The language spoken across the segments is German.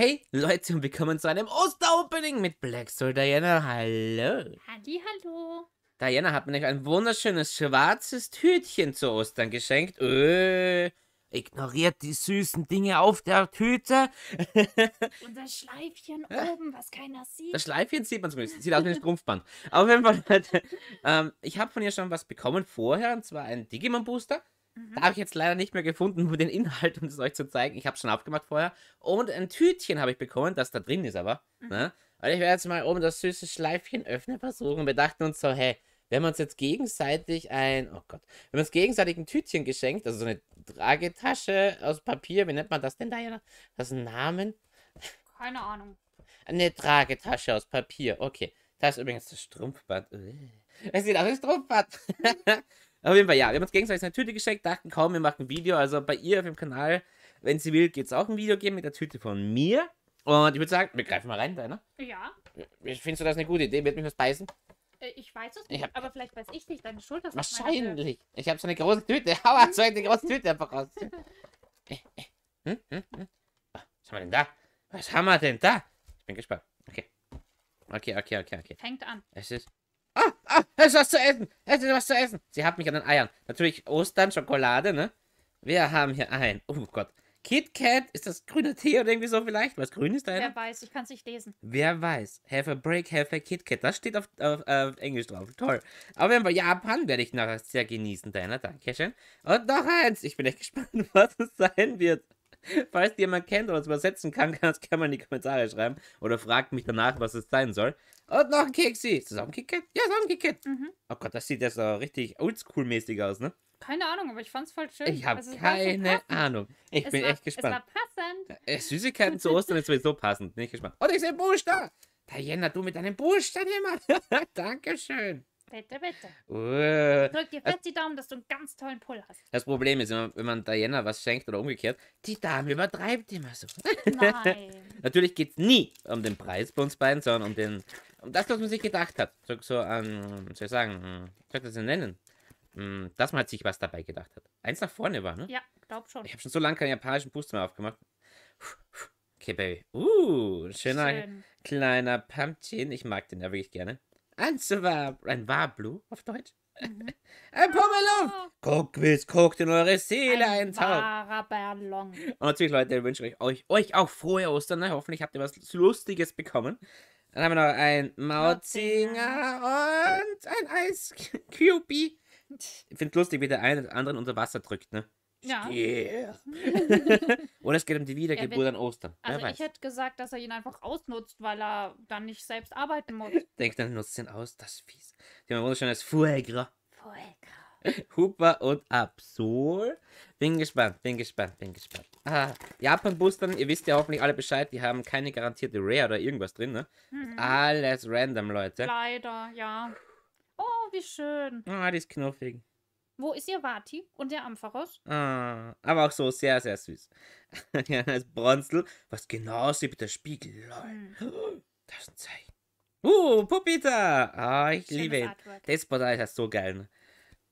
Hey Leute und willkommen zu einem Osteropening mit Black Soul Diana. Hallo. Halli, hallo. Diana hat mir nämlich ein wunderschönes schwarzes Tütchen zu Ostern geschenkt. Öh. Ignoriert die süßen Dinge auf der Tüte. und das Schleifchen oben, was keiner sieht. Das Schleifchen sieht man zumindest. Sieht aus wie ein Strumpfband. auf jeden Fall, Leute, ähm, ich habe von ihr schon was bekommen vorher, und zwar einen Digimon-Booster. Mhm. Da habe ich jetzt leider nicht mehr gefunden, wo den Inhalt, um es euch zu zeigen. Ich habe es schon aufgemacht vorher. Und ein Tütchen habe ich bekommen, das da drin ist aber. Mhm. Ne? Und ich werde jetzt mal oben das süße Schleifchen öffnen versuchen. Wir dachten uns so, hey, wenn wir uns jetzt gegenseitig ein, oh Gott, wenn wir uns gegenseitig ein Tütchen geschenkt, also so eine Tragetasche aus Papier, wie nennt man das denn, da? Das ist ein Namen? Keine Ahnung. Eine Tragetasche aus Papier, okay. Das ist übrigens das Strumpfband. Äh. Es sieht aus wie Strumpfband. Auf jeden Fall, ja, wir haben uns gegenseitig eine Tüte geschenkt, dachten kaum, wir machen ein Video. Also bei ihr auf dem Kanal, wenn sie will, geht es auch ein Video geben mit der Tüte von mir. Und ich würde sagen, wir greifen mal rein, deiner. Ja. Findest du das eine gute Idee? Wird mich was beißen? Äh, ich weiß es nicht, hab... aber vielleicht weiß ich nicht. Deine Schulter Wahrscheinlich. Ich habe so eine große Tüte. Hau so eine große Tüte einfach raus. hm, hm, hm. Was haben wir denn da? Was haben wir denn da? Ich bin gespannt. Okay. Okay, okay, okay, okay. Fängt an. Es ist Ah, es ist was zu essen. Es ist was zu essen. Sie hat mich an den Eiern. Natürlich Ostern, Schokolade, ne? Wir haben hier ein. Oh Gott. Kit Kat, ist das grüne Tee oder irgendwie so vielleicht? Was grün ist da? Wer weiß, ich kann es nicht lesen. Wer weiß. Have a break, have a Kit Kat. Das steht auf, auf, auf Englisch drauf. Toll. Aber wenn wir Japan werde ich nachher sehr genießen, Diana. Dankeschön. Und noch eins. Ich bin echt gespannt, was es sein wird. Falls die jemand kennt oder es übersetzen kann, kann das gerne mal in die Kommentare schreiben. Oder fragt mich danach, was es sein soll. Und noch ein Keksi. Ist das auch ein Zusammengekippt? Ja, ist zusammengekippt. Mhm. Oh Gott, das sieht jetzt aber richtig oldschool-mäßig aus, ne? Keine Ahnung, aber ich fand's voll schön. Ich habe also, keine so Ahnung. Ich es bin war, echt gespannt. Es war passend. Äh, Süßigkeiten zu Ostern ist sowieso passend. Bin ich gespannt. Und ich sehe Buchstaben. Diana, du mit deinem Booster immer. Dankeschön. Bitte, bitte. Uh. Drück dir fest also die Daumen, dass du einen ganz tollen Pull hast. Das Problem ist, wenn man Diana was schenkt oder umgekehrt, die Dame übertreibt immer so. Nein. Natürlich geht es nie um den Preis bei uns beiden, sondern um den, um das, was man sich gedacht hat. So, so an, ähm, soll ich sagen, hm, soll ich das denn nennen? Hm, dass man halt sich was dabei gedacht hat. Eins nach vorne war, ne? Ja, glaub schon. Ich habe schon so lange keinen japanischen Booster mehr aufgemacht. Okay, Baby. Uh, schöner Schön. kleiner Pumpkin. Ich mag den ja wirklich gerne ein Warblu auf Deutsch. Mhm. Ein Pommelow! Ah. Guckt, Quiz, guckt in eure Seele ein, ein Und natürlich, Leute, wünsche ich euch, euch auch frohe Ostern. Ne? Hoffentlich habt ihr was Lustiges bekommen. Dann haben wir noch ein Mautzinger und ein Eis-Cubi. Ich finde lustig, wie der eine den anderen unter Wasser drückt, ne? Ja. Yeah. es geht um die Wiedergeburt an Ostern. Also ich hätte gesagt, dass er ihn einfach ausnutzt, weil er dann nicht selbst arbeiten muss. Denkst dann nutzt ihn aus, das ist fies. Die haben wunderschön als Fuegra. Fuegra. Hooper und Absol. Bin gespannt, bin gespannt, bin gespannt. Ah, Japan-Boostern, ihr wisst ja hoffentlich alle Bescheid, die haben keine garantierte Rare oder irgendwas drin, ne? Mhm. Alles random, Leute. Leider, ja. Oh, wie schön. Ah, die ist knuffig. Wo ist ihr Vati und der Ampharos? Ah, aber auch so sehr, sehr süß. ja, das Bronzel, was genau sieht mit der Spiegel. Lol. Hm. Das ist ein Zeichen. Uh, Pupita! Ah, ich Schönes liebe ihn. Das Portal ist so geil. Ne?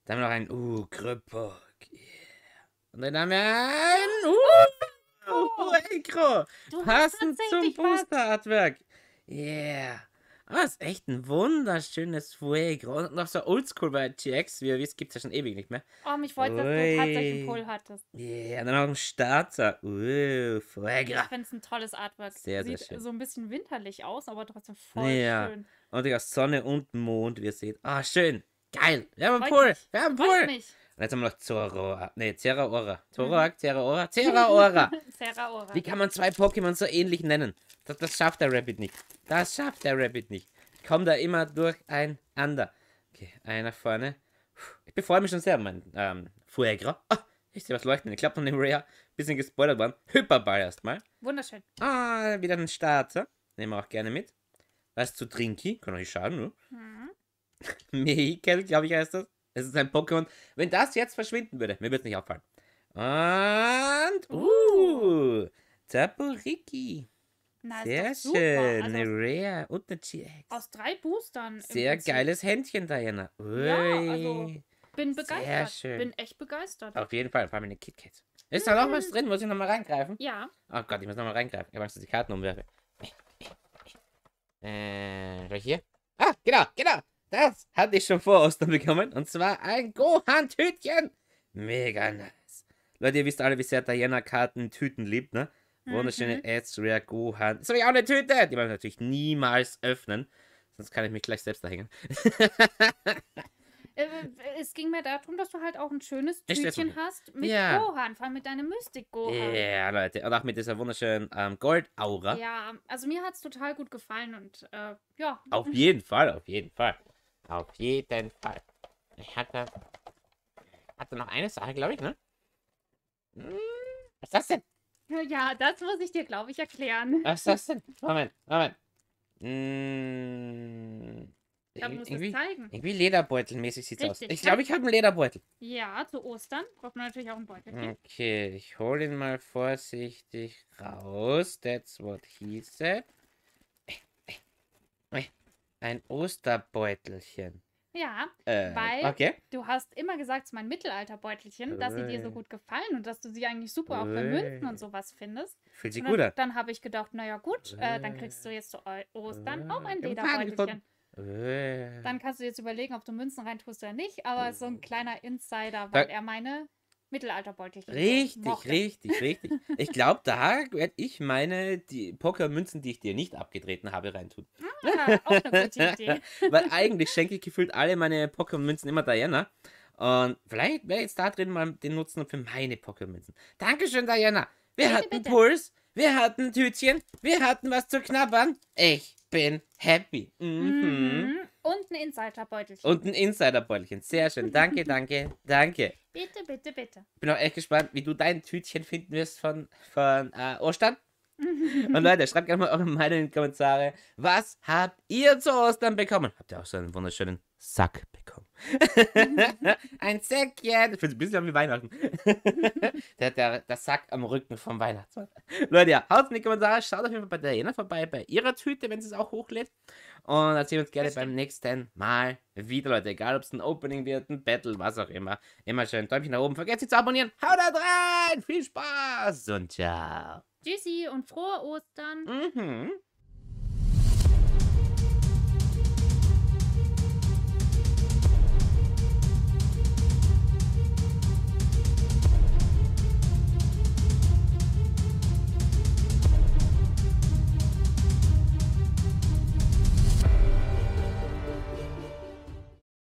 Dann haben wir noch einen, uh, Krüppuck. Yeah. Und dann haben wir einen, uh, oh. Ekro. Passend zum Booster-Artwork. Yeah. Aber ah, ist echt ein wunderschönes Fuego. Und noch so oldschool bei TX, wie ihr wisst, gibt es ja schon ewig nicht mehr. Oh, mich freut, dass du tatsächlich einen Pull hattest. yeah, und dann auch einen Starter. Uh, Fuego. Ich finde es ein tolles Artwork. Sehr, Sieht sehr schön. so ein bisschen winterlich aus, aber trotzdem voll ja. schön. Und sogar Sonne und Mond, wie ihr seht. Ah, oh, schön. Geil. Wir haben einen Pull. Wir haben einen Pull. Freut mich. Und jetzt haben wir noch Zoroark. Nee, Zeraora. Zoroark, mhm. Zeraora, Zeraora. Wie kann man zwei Pokémon so ähnlich nennen? Das, das schafft der Rabbit nicht. Das schafft der Rabbit nicht. Ich komme da immer durcheinander. Okay, einer vorne. Ich befreue mich schon sehr, mein ähm, Fuegra. Oh, ich sehe was leuchten. Ich glaube, von dem Rare bisschen gespoilert worden. Hyperball erstmal. Wunderschön. Ah, wieder ein Starter. Nehmen wir auch gerne mit. Was zu Trinki. Kann euch schaden, ne? Mhm. Mehikel, glaube ich, heißt das. Es ist ein Pokémon. Wenn das jetzt verschwinden würde, mir würde es nicht auffallen. Und, uh, uh. Zaporiki. Na, Sehr schön, also, eine Rare und eine GX. Aus drei Boostern. Sehr geiles Händchen, Diana. Ui. Ja, also, bin begeistert. Sehr schön. Bin echt begeistert. Auf jeden Fall, vor allem eine KitKat. Ist da noch was drin? Muss ich nochmal reingreifen? Ja. Oh Gott, ich muss nochmal reingreifen. Ich habe Angst, dass ich Karten umwerfe. Äh, hier? Ah, genau, genau das hatte ich schon vor Ostern bekommen. Und zwar ein Gohan-Tütchen. Mega nice. Leute, ihr wisst alle, wie sehr Diana Karten Tüten liebt, ne? Wunderschöne mhm. Ads, Gohan. Das habe ich auch eine Tüte. Die wollen natürlich niemals öffnen. Sonst kann ich mich gleich selbst dahängen. Äh, es ging mir darum, dass du halt auch ein schönes Tütchen hast mit ja. Gohan, vor allem mit deinem Mystic Gohan. Ja, Leute. Und auch mit dieser wunderschönen ähm, Goldaura. Ja, also mir hat es total gut gefallen und äh, ja. Auf jeden Fall, auf jeden Fall. Auf jeden Fall. Ich hatte, hatte noch eine Sache, glaube ich, ne? Hm, was ist das denn? Ja, das muss ich dir, glaube ich, erklären. Was ist das denn? Moment, Moment. Hm, ich da muss irgendwie, es zeigen. Irgendwie Lederbeutelmäßig sieht es aus. Ich glaube, ich habe einen Lederbeutel. Ja, zu Ostern braucht man natürlich auch einen Beutel. Okay, ich hole ihn mal vorsichtig raus. That's what he said. Hey, äh, hey, äh, äh. Ein Osterbeutelchen. Ja, äh, weil okay. du hast immer gesagt, es ist mein Mittelalterbeutelchen, dass sie dir so gut gefallen und dass du sie eigentlich super auch bei Münzen und sowas findest. Fühlt sich gut an. Dann habe ich gedacht, naja gut, äh, dann kriegst du jetzt zu Ostern auch ein Lederbeutelchen. Dann kannst du jetzt überlegen, ob du Münzen reintust oder nicht, aber äh. so ein kleiner Insider, weil er meine Mittelalterbeutelchen. Richtig, mochte. richtig, richtig. Ich glaube, da werde ich meine die Pokermünzen, die ich dir nicht abgetreten habe, reintun. Ah, auch eine gute Idee. Weil eigentlich schenke ich gefühlt alle meine Pokermünzen immer Diana. Und vielleicht wäre jetzt da drin mal den Nutzen für meine Pokermünzen. Dankeschön, Diana. Wir bitte, hatten bitte. Puls, wir hatten Tütchen, wir hatten was zu knabbern. Ich bin happy. Mhm. Mm und ein Insiderbeutelchen. Und ein Insiderbeutelchen. Sehr schön. Danke, danke, danke. Bitte, bitte, bitte. Ich bin auch echt gespannt, wie du dein Tütchen finden wirst von, von äh, Ostern. Und Leute, schreibt gerne mal eure Meinung in die Kommentare. Was habt ihr zu Ostern bekommen? Habt ihr auch so einen wunderschönen Sack bekommen? ein Säckchen. Ich finde es ein bisschen wie Weihnachten. der, der, der Sack am Rücken vom Weihnachtsmann. Leute, ja, haut in die Kommentare. Schaut auf jeden Fall bei Diana vorbei, bei ihrer Tüte, wenn sie es auch hochlädt. Und dann sehen wir uns gerne beim nächsten Mal wieder, Leute. Egal, ob es ein Opening wird, ein Battle, was auch immer. Immer schön Däumchen nach oben. Vergesst nicht zu abonnieren. Haut da rein. Viel Spaß und ciao. Tschüssi und frohe Ostern. Mhm.